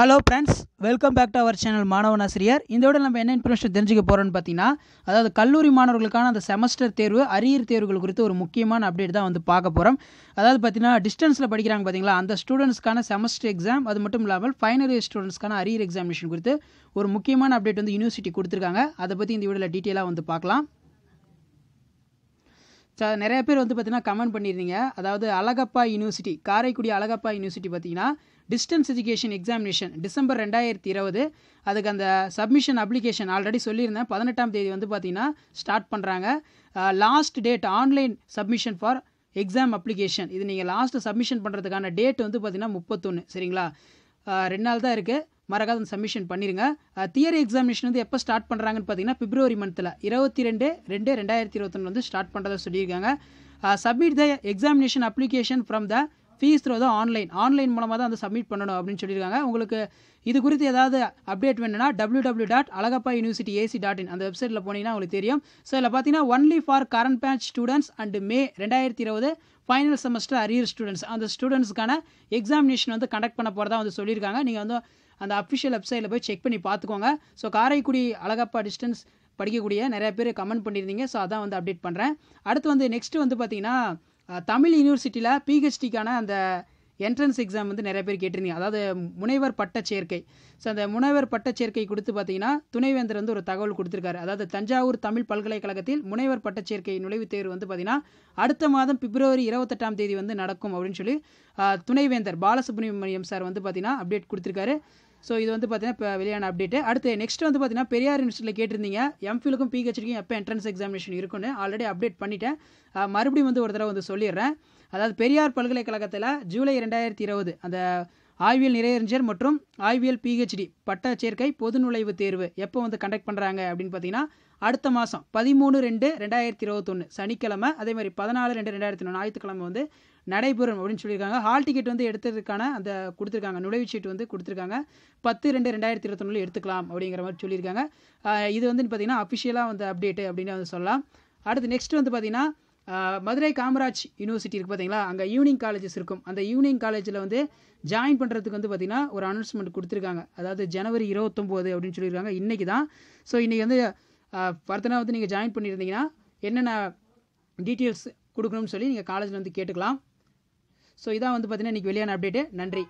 hello friends welcome back to our channel மாணவன் ஆசிரியர் இதோட நம்ம என்ன இன்ஃபர்மேஷன் தெரிஞ்சுக்க போகிறோம்னு பார்த்தீங்கன்னா அதாவது கல்லூரி மாணவர்களுக்கான அந்த செமஸ்டர் தேர்வு அரியர் தேர்வுகள் குறித்து ஒரு முக்கியமான அப்டேட் தான் வந்து பார்க்க போகிறோம் அதாவது பார்த்தீங்கன்னா டிஸ்டன்ஸில் படிக்கிறாங்க பார்த்தீங்களா அந்த ஸ்டூடெண்ட்ஸ்க்கான செமஸ்டர் எக்ஸாம் அது மட்டும் இல்லாமல் ஃபைனல் இயர் ஸ்டூடெண்ட்ஸ்க்கான அரியர் எக்ஸாமினேஷன் குறித்து ஒரு முக்கியமான அப்டேட் வந்து யூனிவர்சிட்டி கொடுத்துருக்காங்க அதை பற்றி இந்த வீடியோவில் டீட்டெயிலாக வந்து பார்க்கலாம் ஸோ நிறைய பேர் வந்து பார்த்திங்கன்னா கமெண்ட் பண்ணியிருந்தீங்க அதாவது அழகப்பா யூனிவர்சிட்டி காரைக்குடி அழகப்பா யூனிவர்சிட்டி பார்த்திங்கன்னா டிஸ்டன்ஸ் எஜுகேஷன் எக்ஸாமினேஷன் டிசம்பர் ரெண்டாயிரத்தி இருபது அதுக்கு அந்த சப்மிஷன் அப்ளிகேஷன் ஆல்ரெடி சொல்லியிருந்தேன் பதினெட்டாம் தேதி வந்து பார்த்திங்கன்னா ஸ்டார்ட் பண்ணுறாங்க last date online submission for exam application இது நீங்கள் லாஸ்ட்டு சப்மிஷன் பண்ணுறதுக்கான டேட் வந்து பார்த்தீங்கன்னா முப்பத்தொன்று சரிங்களா ரெண்டு நாள் தான் இருக்குது மறக்காத சப்மிஷன் பண்ணிடுங்க தியரி எக்ஸாமினேஷன் வந்து எப்போ ஸ்டார்ட் பண்ணுறாங்கன்னு பார்த்தீங்கன்னா பிப்ரவரி மந்தில் இருபத்தி ரெண்டு ரெண்டு ரெண்டாயிரத்தி இருபத்தொன்று வந்து ஸ்டார்ட் பண்ணுறதை சொல்லியிருக்காங்க submit the examination application from the fees through தான் ஆன்லைன் ஆன்லைன் மூலமாக தான் வந்து சப்மிட் பண்ணணும் அப்படின்னு சொல்லியிருக்காங்க உங்களுக்கு இது குறித்து ஏதாவது அப்டேட் வேணும்னா W W dot Alagappa university AC dot in அந்த வெப்சைட்டில் போனீங்கன்னா உங்களுக்கு தெரியும் ஸோ இதில் பார்த்தீங்கன்னா only for current batch students and May ரெண்டாயிரத்தி இருபது ஃபைனல் செமஸ்டர் அரியர் ஸ்டூடெண்ட்ஸ் அந்த ஸ்டூடெண்ட்ஸ்க்கான எக்ஸாமினேஷன் வந்து கண்டக்ட் பண்ண போகிறதா வந்து சொல்லியிருக்காங்க நீங்கள் வந்து அந்த அஃபிஷியல் வெப்சைட்டில் போய் செக் பண்ணி பார்த்துக்கோங்க ஸோ காரைக்குடி அழகப்பா டிஸ்டன்ஸ் படிக்கக்கூடிய நிறைய பேர் கமெண்ட் பண்ணியிருந்தீங்க ஸோ அதான் வந்து அப்டேட் பண்ணுறேன் அடுத்து வந்து நெக்ஸ்ட்டு வந்து பார்த்தீங்கன்னா தமிழ் யூனிவர்சிட்டியில் பிஹெச்டிக்கான அந்த என்ட்ரன்ஸ் எக்ஸாம் வந்து நிறைய பேர் கேட்டிருந்தீங்க அதாவது முனைவர் பட்ட சேர்க்கை ஸோ அந்த முனைவர் பட்ட சேர்க்கை கொடுத்து பார்த்தீங்கன்னா துணைவேந்தர் வந்து ஒரு தகவல் கொடுத்துருக்காரு அதாவது தஞ்சாவூர் தமிழ் பல்கலைக்கழகத்தில் முனைவர் பட்ட சேர்க்கை நுழைவுத் தேர்வு வந்து பார்த்தீங்கன்னா அடுத்த மாதம் பிப்ரவரி இருபத்தெட்டாம் தேதி வந்து நடக்கும் அப்படின்னு சொல்லி துணைவேந்தர் பாலசுப்ரமணியம் சார் வந்து பார்த்தீங்கன்னா அப்டேட் கொடுத்துருக்காரு ஸோ இது வந்து பார்த்தீங்கன்னா இப்போ வெளியான அப்டேட்டு அடுத்து நெக்ஸ்ட் வந்து பார்த்தீங்கன்னா பெரியார் யூனிவர்சிட்டியில் கேட்டிருந்தீங்க எம்ஃபிலுக்கும் பிஹெச்சிக்கும் எப்போ என்ட்ரன்ஸ் எக்ஸாமினேஷன் இருக்குன்னு ஆல்ரெடி அப்டேட் பண்ணிட்டேன் மறுபடியும் வந்து ஒரு தடவை வந்து சொல்லிடுறேன் அதாவது பெரியார் பல்கலைக்கழகத்தில் ஜூலை ரெண்டாயிரத்தி இருபது அந்த ஆய்வியல் நிறையறிஞர் மற்றும் ஆய்வியல் பிஹெச்டி பட்ட சேர்க்கை பொது நுழைவு தேர்வு எப்போ வந்து கண்டக்ட் பண்ணுறாங்க அப்படின்னு பார்த்தீங்கன்னா அடுத்த மாதம் பதிமூணு ரெண்டு ரெண்டாயிரத்தி இருபத்தொன்று சனிக்கிழமை அதே மாதிரி பதினாலு ரெண்டு ரெண்டாயிரத்தி ஒன்று ஞாயிற்றுக்கிழமை வந்து நடைபெறும் அப்படின்னு சொல்லியிருக்காங்க ஹால் டிக்கெட் வந்து எடுத்ததுக்கான அந்த கொடுத்துருக்காங்க சீட்டு வந்து கொடுத்துருக்காங்க பத்து ரெண்டு ரெண்டாயிரத்தி இருபத்தொன்னு எடுத்துக்கலாம் அப்படிங்கிற மாதிரி சொல்லியிருக்காங்க இது வந்து பார்த்திங்கன்னா அஃபிஷியலாக வந்து அப்டேட்டு அப்படின்னு வந்து சொல்லலாம் அடுத்து நெக்ஸ்ட் வந்து பார்த்திங்கன்னா மதுரை காமராஜ் யூனிவர்சிட்டி இருக்குது பார்த்தீங்களா அங்கே ஈவினிங் காலேஜஸ் இருக்கும் அந்த ஈவினிங் காலேஜில் வந்து ஜாயின் பண்ணுறதுக்கு வந்து பார்த்திங்கன்னா ஒரு அனௌன்ஸ்மெண்ட் கொடுத்துருக்காங்க அதாவது ஜனவரி இருபத்தொம்போது அப்படின்னு சொல்லியிருக்காங்க இன்றைக்கி தான் ஸோ இன்றைக்கி வந்து ஃபர்தனாக வந்து நீங்கள் ஜாயின் பண்ணியிருந்தீங்கன்னா என்னென்ன டீட்டெயில்ஸ் கொடுக்கணும்னு சொல்லி நீங்கள் காலேஜில் வந்து கேட்டுக்கலாம் ஸோ இதான் வந்து பார்த்திங்கன்னா இன்றைக்கி வெளியான அப்டேட்டு நன்றி